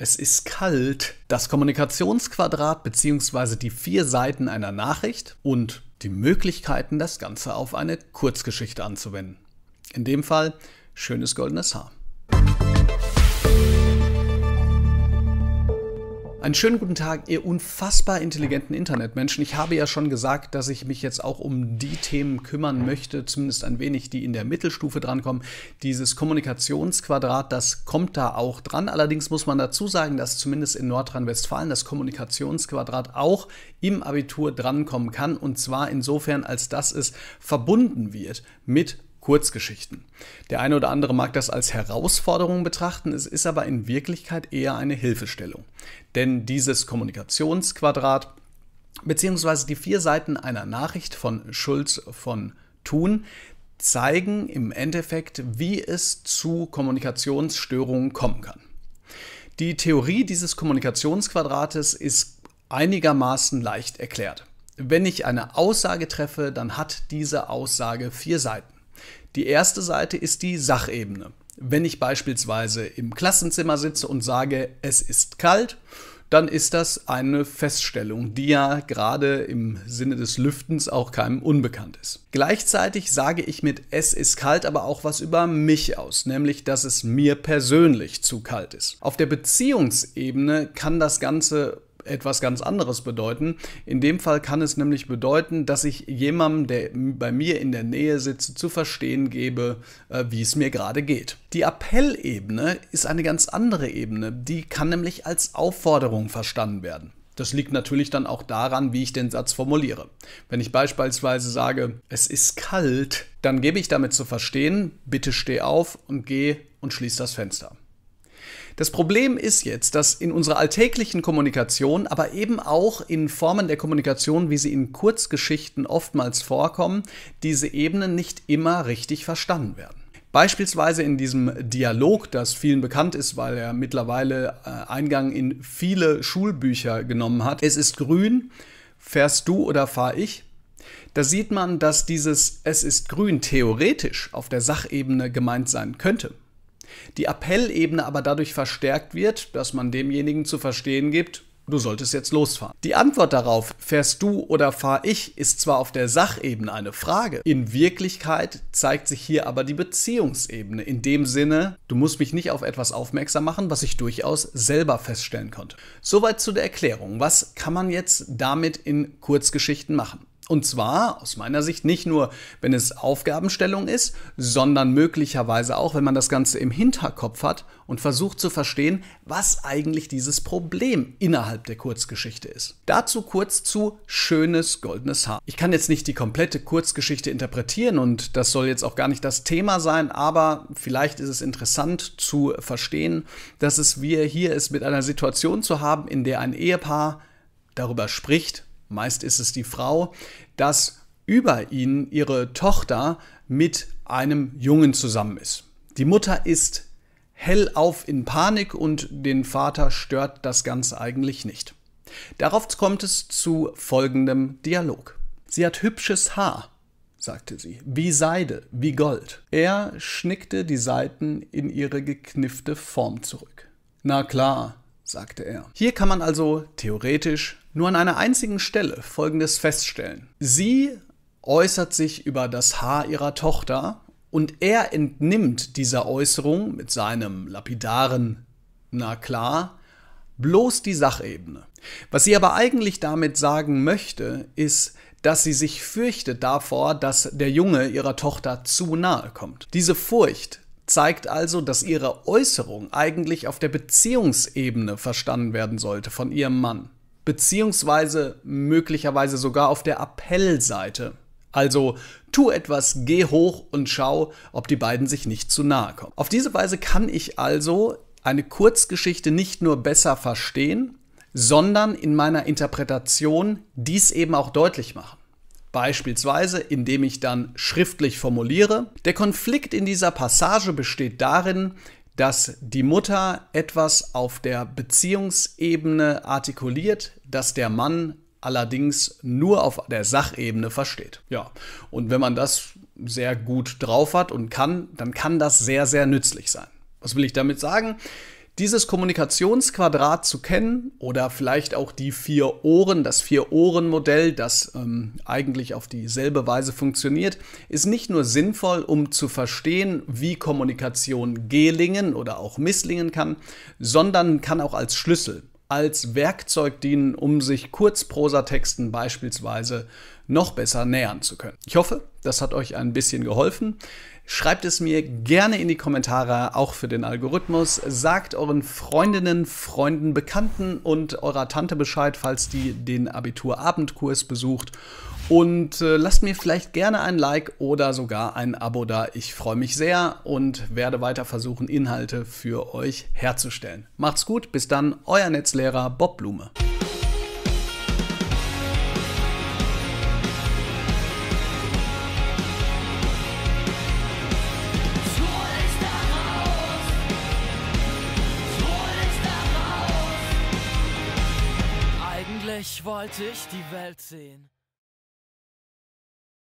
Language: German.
Es ist kalt. Das Kommunikationsquadrat bzw. die vier Seiten einer Nachricht und die Möglichkeiten, das Ganze auf eine Kurzgeschichte anzuwenden. In dem Fall schönes goldenes Haar. Einen schönen guten Tag, ihr unfassbar intelligenten Internetmenschen. Ich habe ja schon gesagt, dass ich mich jetzt auch um die Themen kümmern möchte, zumindest ein wenig, die in der Mittelstufe drankommen. Dieses Kommunikationsquadrat, das kommt da auch dran. Allerdings muss man dazu sagen, dass zumindest in Nordrhein-Westfalen das Kommunikationsquadrat auch im Abitur drankommen kann. Und zwar insofern, als dass es verbunden wird mit Kurzgeschichten. Der eine oder andere mag das als Herausforderung betrachten, es ist aber in Wirklichkeit eher eine Hilfestellung. Denn dieses Kommunikationsquadrat bzw. die vier Seiten einer Nachricht von Schulz von Thun zeigen im Endeffekt, wie es zu Kommunikationsstörungen kommen kann. Die Theorie dieses Kommunikationsquadrates ist einigermaßen leicht erklärt. Wenn ich eine Aussage treffe, dann hat diese Aussage vier Seiten. Die erste Seite ist die Sachebene. Wenn ich beispielsweise im Klassenzimmer sitze und sage, es ist kalt, dann ist das eine Feststellung, die ja gerade im Sinne des Lüftens auch keinem unbekannt ist. Gleichzeitig sage ich mit es ist kalt aber auch was über mich aus, nämlich dass es mir persönlich zu kalt ist. Auf der Beziehungsebene kann das Ganze etwas ganz anderes bedeuten. In dem Fall kann es nämlich bedeuten, dass ich jemandem, der bei mir in der Nähe sitzt, zu verstehen gebe, äh, wie es mir gerade geht. Die Appellebene ist eine ganz andere Ebene. Die kann nämlich als Aufforderung verstanden werden. Das liegt natürlich dann auch daran, wie ich den Satz formuliere. Wenn ich beispielsweise sage, es ist kalt, dann gebe ich damit zu verstehen, bitte steh auf und geh und schließ das Fenster. Das Problem ist jetzt, dass in unserer alltäglichen Kommunikation, aber eben auch in Formen der Kommunikation, wie sie in Kurzgeschichten oftmals vorkommen, diese Ebenen nicht immer richtig verstanden werden. Beispielsweise in diesem Dialog, das vielen bekannt ist, weil er mittlerweile äh, Eingang in viele Schulbücher genommen hat. Es ist grün, fährst du oder fahr ich? Da sieht man, dass dieses Es ist grün theoretisch auf der Sachebene gemeint sein könnte. Die Appellebene aber dadurch verstärkt wird, dass man demjenigen zu verstehen gibt, du solltest jetzt losfahren. Die Antwort darauf, fährst du oder fahr ich, ist zwar auf der Sachebene eine Frage, in Wirklichkeit zeigt sich hier aber die Beziehungsebene, in dem Sinne, du musst mich nicht auf etwas aufmerksam machen, was ich durchaus selber feststellen konnte. Soweit zu der Erklärung, was kann man jetzt damit in Kurzgeschichten machen? Und zwar aus meiner Sicht nicht nur, wenn es Aufgabenstellung ist, sondern möglicherweise auch, wenn man das Ganze im Hinterkopf hat und versucht zu verstehen, was eigentlich dieses Problem innerhalb der Kurzgeschichte ist. Dazu kurz zu schönes goldenes Haar. Ich kann jetzt nicht die komplette Kurzgeschichte interpretieren und das soll jetzt auch gar nicht das Thema sein, aber vielleicht ist es interessant zu verstehen, dass es wir hier ist mit einer Situation zu haben, in der ein Ehepaar darüber spricht, meist ist es die Frau, dass über ihnen ihre Tochter mit einem Jungen zusammen ist. Die Mutter ist hellauf in Panik und den Vater stört das Ganze eigentlich nicht. Darauf kommt es zu folgendem Dialog. Sie hat hübsches Haar, sagte sie, wie Seide, wie Gold. Er schnickte die Seiten in ihre gekniffte Form zurück. Na klar, sagte er. Hier kann man also theoretisch nur an einer einzigen Stelle Folgendes feststellen. Sie äußert sich über das Haar ihrer Tochter und er entnimmt dieser Äußerung mit seinem lapidaren Na klar bloß die Sachebene. Was sie aber eigentlich damit sagen möchte, ist, dass sie sich fürchtet davor, dass der Junge ihrer Tochter zu nahe kommt. Diese Furcht zeigt also, dass ihre Äußerung eigentlich auf der Beziehungsebene verstanden werden sollte von ihrem Mann, beziehungsweise möglicherweise sogar auf der Appellseite. Also tu etwas, geh hoch und schau, ob die beiden sich nicht zu nahe kommen. Auf diese Weise kann ich also eine Kurzgeschichte nicht nur besser verstehen, sondern in meiner Interpretation dies eben auch deutlich machen beispielsweise indem ich dann schriftlich formuliere. Der Konflikt in dieser Passage besteht darin, dass die Mutter etwas auf der Beziehungsebene artikuliert, das der Mann allerdings nur auf der Sachebene versteht. Ja, und wenn man das sehr gut drauf hat und kann, dann kann das sehr, sehr nützlich sein. Was will ich damit sagen? Dieses Kommunikationsquadrat zu kennen oder vielleicht auch die vier Ohren, das Vier-Ohren-Modell, das ähm, eigentlich auf dieselbe Weise funktioniert, ist nicht nur sinnvoll, um zu verstehen, wie Kommunikation gelingen oder auch misslingen kann, sondern kann auch als Schlüssel, als Werkzeug dienen, um sich Kurzprosatexten beispielsweise noch besser nähern zu können. Ich hoffe, das hat euch ein bisschen geholfen. Schreibt es mir gerne in die Kommentare, auch für den Algorithmus. Sagt euren Freundinnen, Freunden, Bekannten und eurer Tante Bescheid, falls die den Abiturabendkurs besucht. Und äh, lasst mir vielleicht gerne ein Like oder sogar ein Abo da. Ich freue mich sehr und werde weiter versuchen, Inhalte für euch herzustellen. Macht's gut, bis dann, euer Netzlehrer Bob Blume. wollte ich die Welt sehen.